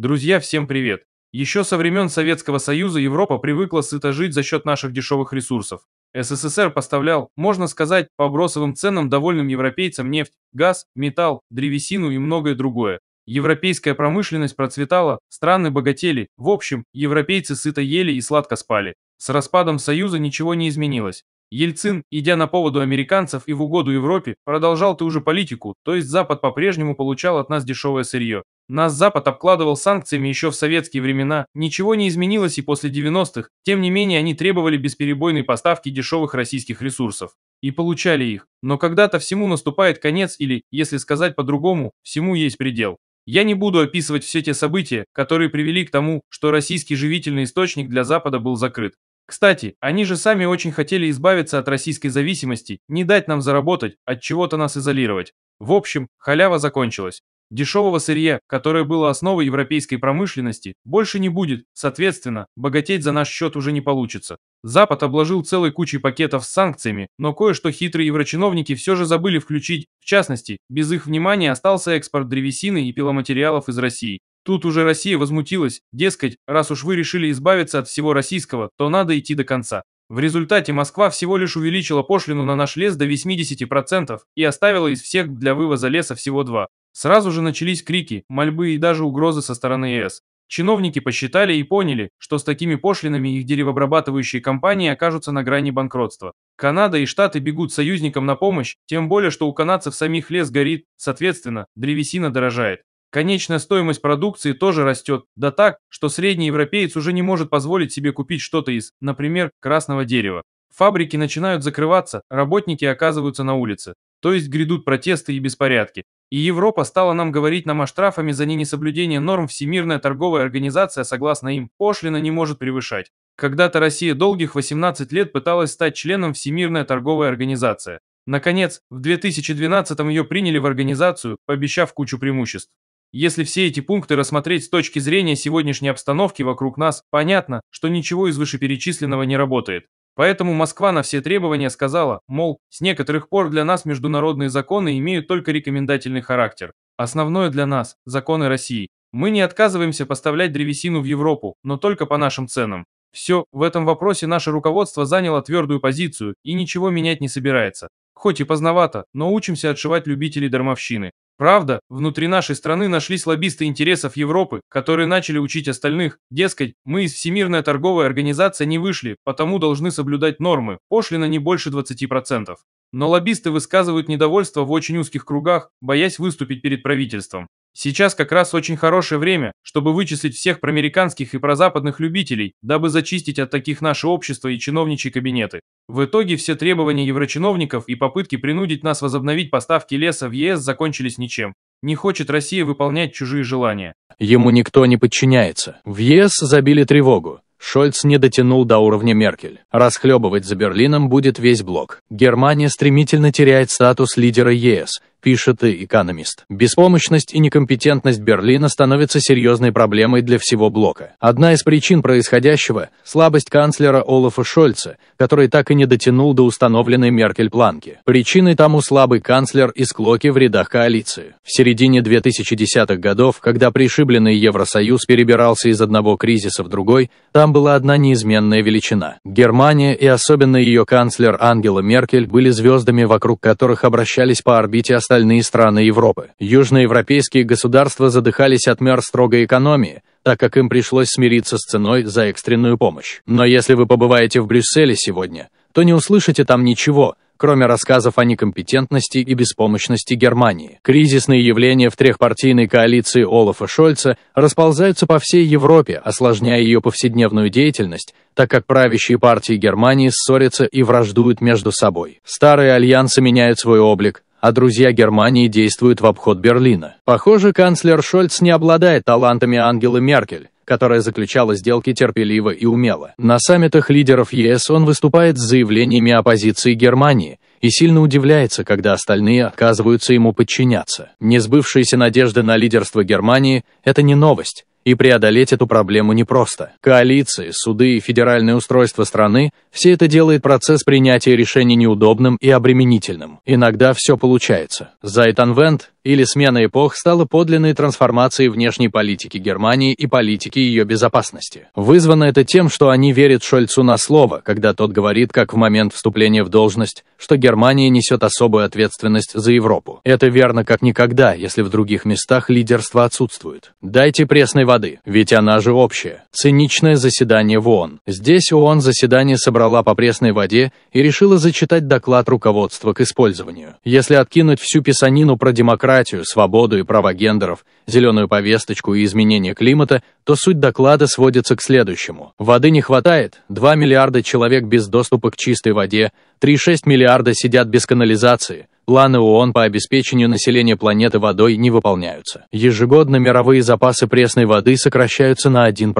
Друзья, всем привет! Еще со времен Советского Союза Европа привыкла сыто жить за счет наших дешевых ресурсов. СССР поставлял, можно сказать, по бросовым ценам довольным европейцам нефть, газ, металл, древесину и многое другое. Европейская промышленность процветала, страны богатели, в общем, европейцы сыто ели и сладко спали. С распадом Союза ничего не изменилось. Ельцин, идя на поводу американцев и в угоду Европе, продолжал ту же политику, то есть Запад по-прежнему получал от нас дешевое сырье. Нас Запад обкладывал санкциями еще в советские времена, ничего не изменилось и после 90-х, тем не менее они требовали бесперебойной поставки дешевых российских ресурсов. И получали их. Но когда-то всему наступает конец или, если сказать по-другому, всему есть предел. Я не буду описывать все те события, которые привели к тому, что российский живительный источник для Запада был закрыт. Кстати, они же сами очень хотели избавиться от российской зависимости, не дать нам заработать, от чего-то нас изолировать. В общем, халява закончилась. Дешевого сырья, которое было основой европейской промышленности, больше не будет, соответственно, богатеть за наш счет уже не получится. Запад обложил целой кучей пакетов с санкциями, но кое-что хитрые еврочиновники все же забыли включить, в частности, без их внимания остался экспорт древесины и пиломатериалов из России. Тут уже Россия возмутилась, дескать, раз уж вы решили избавиться от всего российского, то надо идти до конца. В результате Москва всего лишь увеличила пошлину на наш лес до 80% и оставила из всех для вывоза леса всего два. Сразу же начались крики, мольбы и даже угрозы со стороны ЕС. Чиновники посчитали и поняли, что с такими пошлинами их деревообрабатывающие компании окажутся на грани банкротства. Канада и Штаты бегут союзникам на помощь, тем более, что у канадцев самих лес горит, соответственно, древесина дорожает. Конечная стоимость продукции тоже растет, да так, что средний европеец уже не может позволить себе купить что-то из, например, красного дерева. Фабрики начинают закрываться, работники оказываются на улице. То есть грядут протесты и беспорядки. И Европа стала нам говорить нам о штрафами за ненесоблюдение норм Всемирная торговая организация, согласно им, пошлина не может превышать. Когда-то Россия долгих 18 лет пыталась стать членом Всемирной торговой организации. Наконец, в 2012 ее приняли в организацию, пообещав кучу преимуществ. Если все эти пункты рассмотреть с точки зрения сегодняшней обстановки вокруг нас, понятно, что ничего из вышеперечисленного не работает. Поэтому Москва на все требования сказала, мол, с некоторых пор для нас международные законы имеют только рекомендательный характер. Основное для нас – законы России. Мы не отказываемся поставлять древесину в Европу, но только по нашим ценам. Все, в этом вопросе наше руководство заняло твердую позицию и ничего менять не собирается. Хоть и поздновато, но учимся отшивать любителей дармовщины. Правда, внутри нашей страны нашлись лоббисты интересов Европы, которые начали учить остальных, дескать, мы из Всемирной торговой организации не вышли, потому должны соблюдать нормы, пошлина не больше 20%. Но лоббисты высказывают недовольство в очень узких кругах, боясь выступить перед правительством. Сейчас как раз очень хорошее время, чтобы вычислить всех проамериканских и прозападных любителей, дабы зачистить от таких наше общество и чиновничьи кабинеты. В итоге все требования еврочиновников и попытки принудить нас возобновить поставки леса в ЕС закончились ничем. Не хочет Россия выполнять чужие желания. Ему никто не подчиняется. В ЕС забили тревогу. Шольц не дотянул до уровня Меркель. Расхлебывать за Берлином будет весь блок. Германия стремительно теряет статус лидера ЕС, пишет экономист. Беспомощность и некомпетентность Берлина становятся серьезной проблемой для всего блока. Одна из причин происходящего – слабость канцлера Олафа Шольца, который так и не дотянул до установленной Меркель планки. Причиной тому слабый канцлер и склоки в рядах коалиции. В середине 2010-х годов, когда пришибленный Евросоюз перебирался из одного кризиса в другой, там была одна неизменная величина. Германия и особенно ее канцлер Ангела Меркель были звездами, вокруг которых обращались по орбите остальные остальные страны Европы. Южноевропейские государства задыхались от мер строгой экономии, так как им пришлось смириться с ценой за экстренную помощь. Но если вы побываете в Брюсселе сегодня, то не услышите там ничего, кроме рассказов о некомпетентности и беспомощности Германии. Кризисные явления в трехпартийной коалиции Олафа Шольца расползаются по всей Европе, осложняя ее повседневную деятельность, так как правящие партии Германии ссорятся и враждуют между собой. Старые альянсы меняют свой облик, а друзья Германии действуют в обход Берлина. Похоже, канцлер Шольц не обладает талантами Ангелы Меркель, которая заключала сделки терпеливо и умело. На саммитах лидеров ЕС он выступает с заявлениями оппозиции Германии и сильно удивляется, когда остальные отказываются ему подчиняться. Несбывшиеся надежды на лидерство Германии – это не новость. И преодолеть эту проблему непросто. Коалиции, суды и федеральное устройство страны – все это делает процесс принятия решений неудобным и обременительным. Иногда все получается. Зайтанвент или смена эпох стала подлинной трансформацией внешней политики Германии и политики ее безопасности. Вызвано это тем, что они верят Шольцу на слово, когда тот говорит, как в момент вступления в должность, что Германия несет особую ответственность за Европу. Это верно как никогда, если в других местах лидерство отсутствует. Дайте пресной воды, ведь она же общая. Циничное заседание в ООН. Здесь ООН заседание собрала по пресной воде и решила зачитать доклад руководства к использованию. Если откинуть всю писанину про демократию, демократию, свободу и права гендеров, зеленую повесточку и изменение климата, то суть доклада сводится к следующему. Воды не хватает, 2 миллиарда человек без доступа к чистой воде, 3,6 миллиарда сидят без канализации, Планы ООН по обеспечению населения планеты водой не выполняются. Ежегодно мировые запасы пресной воды сокращаются на 1%.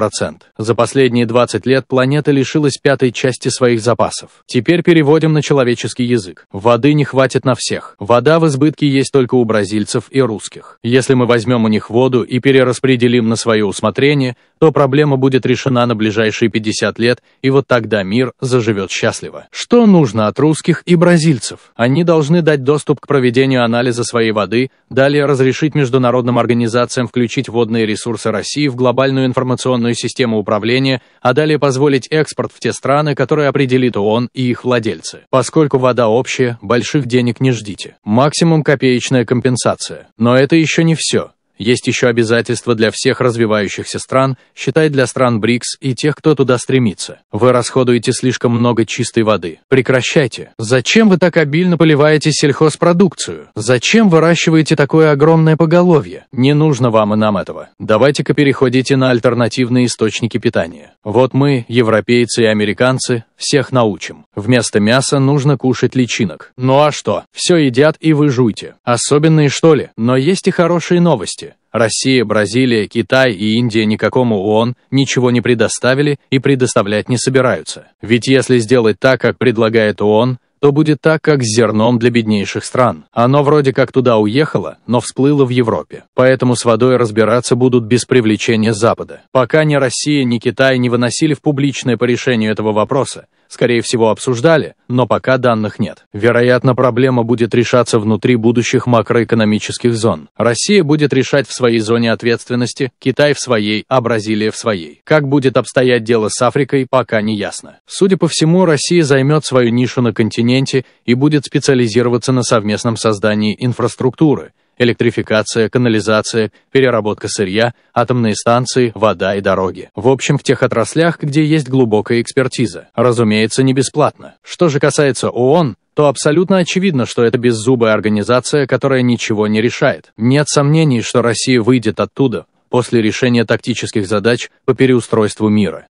За последние 20 лет планета лишилась пятой части своих запасов. Теперь переводим на человеческий язык. Воды не хватит на всех. Вода в избытке есть только у бразильцев и русских. Если мы возьмем у них воду и перераспределим на свое усмотрение, то проблема будет решена на ближайшие 50 лет, и вот тогда мир заживет счастливо. Что нужно от русских и бразильцев? Они должны дать доступ доступ к проведению анализа своей воды, далее разрешить международным организациям включить водные ресурсы России в глобальную информационную систему управления, а далее позволить экспорт в те страны, которые определит ООН и их владельцы. Поскольку вода общая, больших денег не ждите. Максимум копеечная компенсация. Но это еще не все. Есть еще обязательства для всех развивающихся стран, считай для стран БРИКС и тех, кто туда стремится. Вы расходуете слишком много чистой воды. Прекращайте. Зачем вы так обильно поливаете сельхозпродукцию? Зачем выращиваете такое огромное поголовье? Не нужно вам и нам этого. Давайте-ка переходите на альтернативные источники питания. Вот мы, европейцы и американцы, всех научим. Вместо мяса нужно кушать личинок. Ну а что? Все едят и вы жуйте. Особенные что ли? Но есть и хорошие новости. Россия, Бразилия, Китай и Индия никакому ООН ничего не предоставили и предоставлять не собираются. Ведь если сделать так, как предлагает ООН, то будет так, как с зерном для беднейших стран. Оно вроде как туда уехало, но всплыло в Европе. Поэтому с водой разбираться будут без привлечения Запада. Пока ни Россия, ни Китай не выносили в публичное по решению этого вопроса, скорее всего, обсуждали, но пока данных нет. Вероятно, проблема будет решаться внутри будущих макроэкономических зон. Россия будет решать в своей зоне ответственности, Китай в своей, а Бразилия в своей. Как будет обстоять дело с Африкой, пока не ясно. Судя по всему, Россия займет свою нишу на континенте и будет специализироваться на совместном создании инфраструктуры, электрификация, канализация, переработка сырья, атомные станции, вода и дороги. В общем, в тех отраслях, где есть глубокая экспертиза. Разумеется, не бесплатно. Что же касается ООН, то абсолютно очевидно, что это беззубая организация, которая ничего не решает. Нет сомнений, что Россия выйдет оттуда после решения тактических задач по переустройству мира.